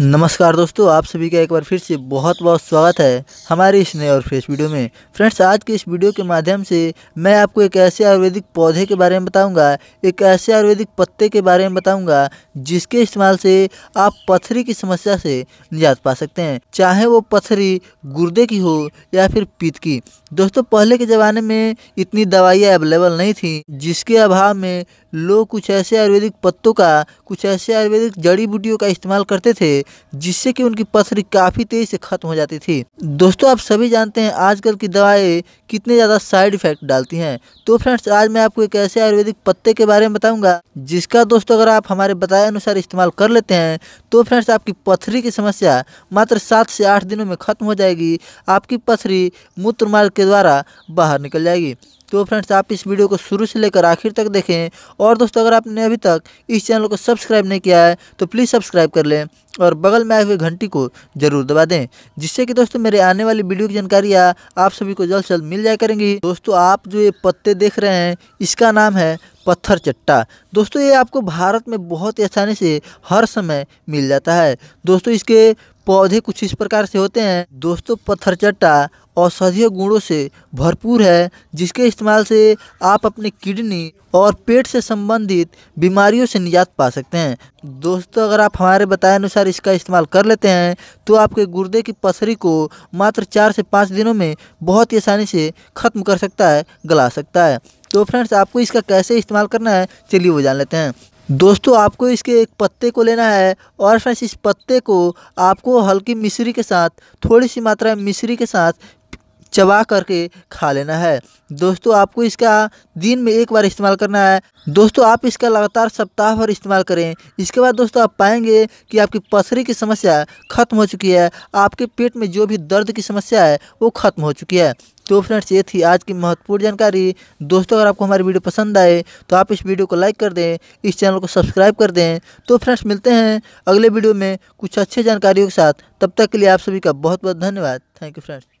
नमस्कार दोस्तों आप सभी का एक बार फिर से बहुत बहुत स्वागत है हमारे इस नए और फ्रेश वीडियो में फ्रेंड्स आज के इस वीडियो के माध्यम से मैं आपको एक ऐसे आयुर्वेदिक पौधे के बारे में बताऊंगा एक ऐसे आयुर्वेदिक पत्ते के बारे में बताऊंगा जिसके इस्तेमाल से आप पथरी की समस्या से निजात पा सकते हैं चाहे वो पथरी गुर्दे की हो या फिर पीत की दोस्तों पहले के ज़माने में इतनी दवाइयाँ अवेलेबल नहीं थी जिसके अभाव में लोग कुछ ऐसे आयुर्वेदिक पत्तों का कुछ ऐसे आयुर्वेदिक जड़ी बूटियों का इस्तेमाल करते थे जिससे कि उनकी पथरी काफ़ी तेज़ी से ख़त्म हो जाती थी दोस्तों आप सभी जानते हैं आजकल की दवाएं कितने ज़्यादा साइड इफ़ेक्ट डालती हैं तो फ्रेंड्स आज मैं आपको एक ऐसे आयुर्वेदिक पत्ते के बारे में बताऊँगा जिसका दोस्तों अगर आप हमारे बताए अनुसार इस्तेमाल कर लेते हैं तो फ्रेंड्स आपकी पथरी की समस्या मात्र सात से आठ दिनों में ख़त्म हो जाएगी आपकी पथरी मूत्र मार्ग के द्वारा बाहर निकल जाएगी तो फ्रेंड्स आप इस वीडियो को शुरू से लेकर आखिर तक देखें और दोस्तों अगर आपने अभी तक इस चैनल को सब्सक्राइब नहीं किया है तो प्लीज़ सब्सक्राइब कर लें और बगल में आए हुए घंटी को जरूर दबा दें जिससे कि दोस्तों मेरे आने वाली वीडियो की जानकारियाँ आप सभी को जल्द से जल्द मिल जाया करेंगी दोस्तों आप जो ये पत्ते देख रहे हैं इसका नाम है पत्थर चट्टा दोस्तों ये आपको भारत में बहुत ही आसानी से हर समय मिल जाता है दोस्तों इसके पौधे कुछ इस प्रकार से होते हैं दोस्तों पत्थरचट्टा औषधीय गुणों से भरपूर है जिसके इस्तेमाल से आप अपने किडनी और पेट से संबंधित बीमारियों से निजात पा सकते हैं दोस्तों अगर आप हमारे बताए अनुसार इसका इस्तेमाल कर लेते हैं तो आपके गुर्दे की पथरी को मात्र चार से पाँच दिनों में बहुत ही आसानी से ख़त्म कर सकता है गला सकता है तो फ्रेंड्स आपको इसका कैसे इस्तेमाल करना है चलिए वो जान लेते हैं दोस्तों आपको इसके एक पत्ते को लेना है और फ्रेंड्स इस पत्ते को आपको हल्की मिश्री के साथ थोड़ी सी मात्रा में मिश्री के साथ चबा करके खा लेना है दोस्तों आपको इसका दिन में एक बार इस्तेमाल करना है दोस्तों आप इसका लगातार सप्ताह भर इस्तेमाल करें इसके बाद दोस्तों आप पाएंगे कि आपकी पसरी की समस्या खत्म हो चुकी है आपके पेट में जो भी दर्द की समस्या है वो खत्म हो चुकी है तो फ्रेंड्स ये थी आज की महत्वपूर्ण जानकारी दोस्तों अगर आपको हमारी वीडियो पसंद आए तो आप इस वीडियो को लाइक कर दें इस चैनल को सब्सक्राइब कर दें तो फ्रेंड्स मिलते हैं अगले वीडियो में कुछ अच्छे जानकारियों के साथ तब तक के लिए आप सभी का बहुत बहुत धन्यवाद थैंक यू फ्रेंड्स